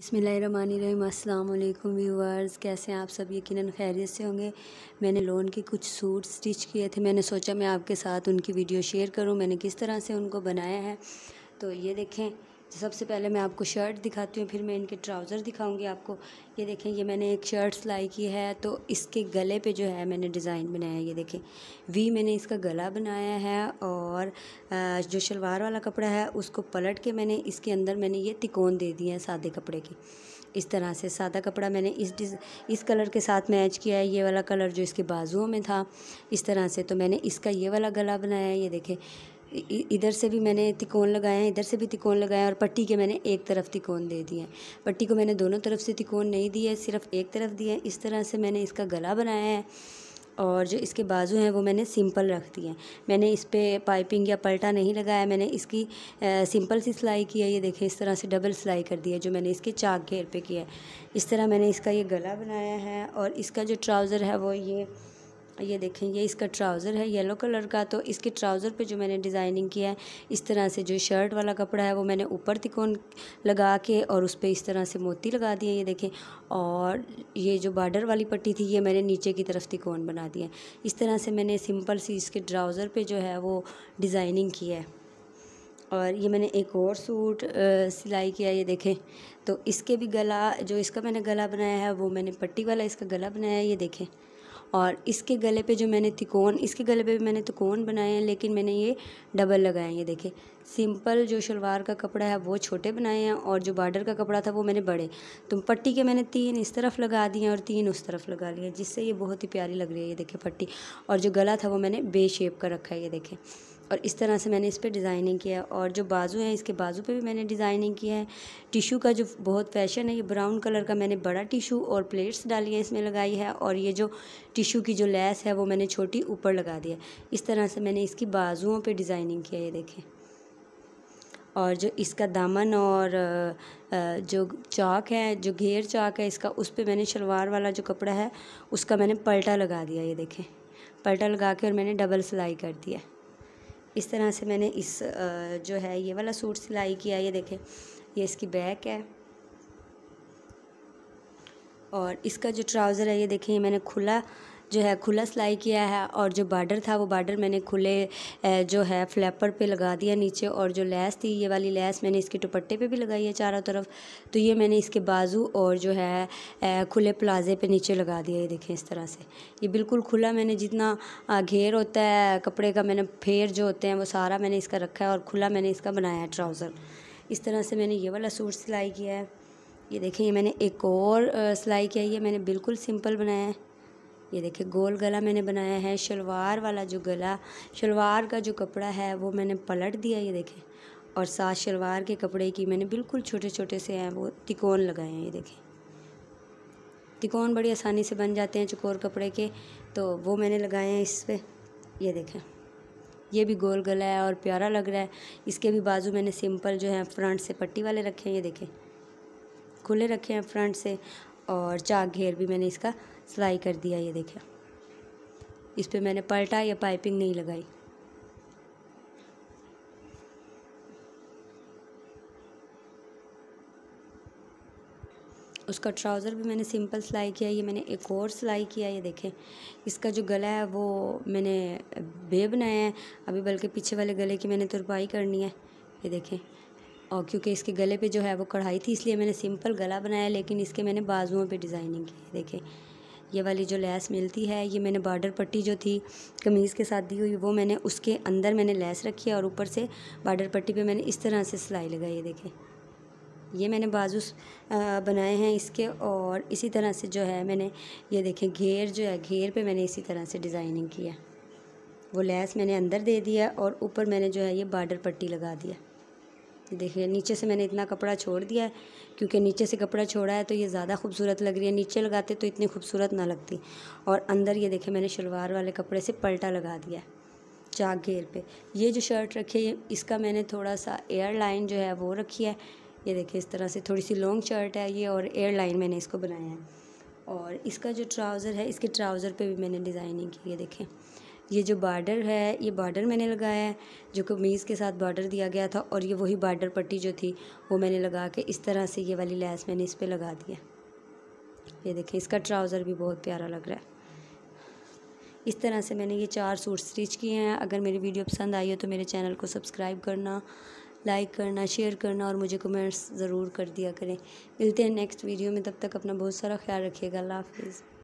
बसमीम अल्लाम व्यूअर्स कैसे हैं आप सब यकीन खैरियत से होंगे मैंने लोन के कुछ सूट स्टिच किए थे मैंने सोचा मैं आपके साथ उनकी वीडियो शेयर करूं मैंने किस तरह से उनको बनाया है तो ये देखें तो सबसे पहले मैं आपको शर्ट दिखाती हूँ फिर मैं इनके ट्राउज़र दिखाऊंगी आपको ये देखें ये मैंने एक शर्ट सिलाई की है तो इसके गले पे जो है मैंने डिज़ाइन बनाया है ये देखें वी मैंने इसका गला बनाया है और जो शलवार वाला कपड़ा है उसको पलट के मैंने इसके अंदर मैंने ये तिकोन दे दिए हैं सादे कपड़े की इस तरह से सादा कपड़ा मैंने इस डिज़ इस कलर के साथ मैच किया है ये वाला कलर जो इसके बाजुओं में था इस तरह से तो मैंने इसका ये वाला गला बनाया है ये देखें इधर से भी मैंने तिकोन लगाए हैं इधर से भी तिकोन लगाया और पट्टी के मैंने एक तरफ तिकोन दे दिए हैं पट्टी को मैंने दोनों तरफ से तिकोन नहीं दिए सिर्फ एक तरफ दिए हैं इस तरह से मैंने इसका गला बनाया है और जो इसके बाजू हैं वो मैंने सिंपल रख दिए हैं मैंने इस पर पाइपिंग या पलटा नहीं लगाया मैंने इसकी आ, सिंपल सी सिलाई की है ये देखें इस तरह से डबल सिलाई कर दी है जो मैंने इसके चाक घेर पे किया है इस तरह मैंने इसका ये गला बनाया है और इसका जो ट्राउज़र है वो ये ये देखें ये इसका ट्राउज़र है येलो कलर का तो इसके ट्राउज़र पे जो मैंने डिज़ाइनिंग किया है इस तरह से जो शर्ट वाला कपड़ा है वो मैंने ऊपर तिकोन लगा के और उस पर इस तरह से मोती लगा दिए ये देखें और ये जो बार्डर वाली पट्टी थी ये मैंने नीचे की तरफ तिकोन बना दिया इस तरह से मैंने सिंपल सी इसके ट्राउज़र पर जो है वो डिज़ाइनिंग की है और ये मैंने एक और सूट सिलाई किया ये देखें तो इसके भी गला जो इसका मैंने गला बनाया है वो मैंने पट्टी वाला इसका गला बनाया है ये देखें और इसके गले पे जो मैंने तिकोन इसके गले पे भी मैंने तिकोन तो बनाए हैं लेकिन मैंने ये डबल लगाए हैं ये देखें सिंपल जो शलवार का कपड़ा है वो छोटे बनाए हैं और जो बॉर्डर का कपड़ा था वो मैंने बड़े तो पट्टी के मैंने तीन इस तरफ लगा दिए और तीन उस तरफ लगा लिए जिससे ये बहुत ही प्यारी लग रही है ये देखें पट्टी और जो गला था वो मैंने बे शेप का रखा है ये देखें और इस तरह से मैंने इस पर डिज़ाइनिंग किया और जो बाजू है इसके बाजू पे भी मैंने डिज़ाइनिंग किया है टिशू का जो बहुत फैशन है ये ब्राउन कलर का मैंने बड़ा टिशू और प्लेट्स डाली है इसमें लगाई है और ये जो टिशू की जो लैस है वो मैंने छोटी ऊपर लगा दिया इस तरह से मैंने इसकी बाजुओं पर डिज़ाइनिंग किया ये देखें और जो इसका दामन और जो चाक है जो घेर चाक है इसका उस पर मैंने शलवार वाला जो कपड़ा है उसका मैंने पलटा लगा दिया ये देखें पलटा लगा के और मैंने डबल सिलाई कर दिया है इस तरह से मैंने इस जो है ये वाला सूट सिलाई किया ये देखें ये इसकी बैक है और इसका जो ट्राउज़र है ये ये मैंने खुला जो है खुला सिलाई किया है और जो बार्डर था वो बार्डर मैंने खुले जो है फ्लैपर पे लगा दिया नीचे और जो लैस थी ये वाली लैस मैंने इसके दुपट्टे पे भी लगाई है चारों तरफ तो ये मैंने इसके बाजू और जो है खुले प्लाजे पे नीचे लगा दिया ये देखें इस तरह से ये बिल्कुल खुला मैंने जितना घेर होता है कपड़े का मैंने फेर जो होते हैं वो सारा मैंने इसका रखा है और खुला मैंने इसका बनाया है ट्राउज़र इस तरह से मैंने ये वाला सूट सिलाई किया है ये देखें ये मैंने एक और सिलाई किया है ये मैंने बिल्कुल सिंपल बनाया है ये देखिए गोल गला मैंने बनाया है शलवार वाला जो गला शलवार का जो कपड़ा है वो मैंने पलट दिया ये देखें और साथ शलवार के कपड़े की मैंने बिल्कुल छोटे छोटे से हैं वो तिकोन लगाए हैं ये देखें तिकोन बड़ी आसानी से बन जाते हैं चकोर कपड़े के तो वो मैंने लगाए हैं इस पर ये देखें ये भी गोल गला है और प्यारा लग रहा है इसके भी बाजू मैंने सिंपल जो है फ्रंट से पट्टी वाले रखे हैं ये देखें खुले रखे हैं फ्रंट से और चाक घेर भी मैंने इसका सिलाई कर दिया ये देखिए इस पर मैंने पलटा या पाइपिंग नहीं लगाई उसका ट्राउज़र भी मैंने सिंपल सिलाई किया ये मैंने एक और सिलाई किया ये देखें इसका जो गला है वो मैंने बे बनाया है अभी बल्कि पीछे वाले गले की मैंने तुरपाई करनी है ये देखें और क्योंकि इसके गले पे जो है वो कढ़ाई थी इसलिए मैंने सिंपल गला बनाया लेकिन इसके मैंने बाजुओं पे डिज़ाइनिंग की देखें ये वाली जो लैस मिलती है ये मैंने बॉर्डर पट्टी जो थी कमीज़ के साथ दी हुई वो मैंने उसके अंदर मैंने लैस रखी है और ऊपर से बॉर्डर पट्टी पे मैंने इस तरह से सिलाई लगाई है देखें ये मैंने बाजू बनाए हैं इसके और इसी तरह से जो है मैंने ये देखें घेर जो है घेर पर मैंने इसी तरह से डिज़ाइनिंग किया वो लैस मैंने अंदर दे दिया और ऊपर मैंने जो है ये बार्डर पट्टी लगा दिया देखिए नीचे से मैंने इतना कपड़ा छोड़ दिया है क्योंकि नीचे से कपड़ा छोड़ा है तो ये ज़्यादा खूबसूरत लग रही है नीचे लगाते तो इतनी खूबसूरत ना लगती और अंदर ये देखे मैंने शलवार वाले कपड़े से पलटा लगा दिया है चाक घेर पर ये जो शर्ट रखी है इसका मैंने थोड़ा सा एयर लाइन जो है वो रखी है ये देखिए इस तरह से थोड़ी सी लॉन्ग शर्ट है ये और एयर लाइन मैंने इसको बनाया है और इसका जो ट्राउज़र है इसके ट्राउज़र पे भी मैंने डिज़ाइनिंग की है देखें ये जो बॉर्डर है ये बॉर्डर मैंने लगाया है जो कमीज़ के साथ बॉर्डर दिया गया था और ये वही बॉर्डर पट्टी जो थी वो मैंने लगा के इस तरह से ये वाली लैस मैंने इस पर लगा दिया ये देखें इसका ट्राउज़र भी बहुत प्यारा लग रहा है इस तरह से मैंने ये चार सूट स्टिच किए हैं अगर मेरी वीडियो पसंद आई हो तो मेरे चैनल को सब्सक्राइब करना लाइक करना शेयर करना और मुझे कमेंट्स ज़रूर कर दिया करें मिलते हैं नेक्स्ट वीडियो में तब तक अपना बहुत सारा ख्याल रखिएगा अल्लाह हाफिज़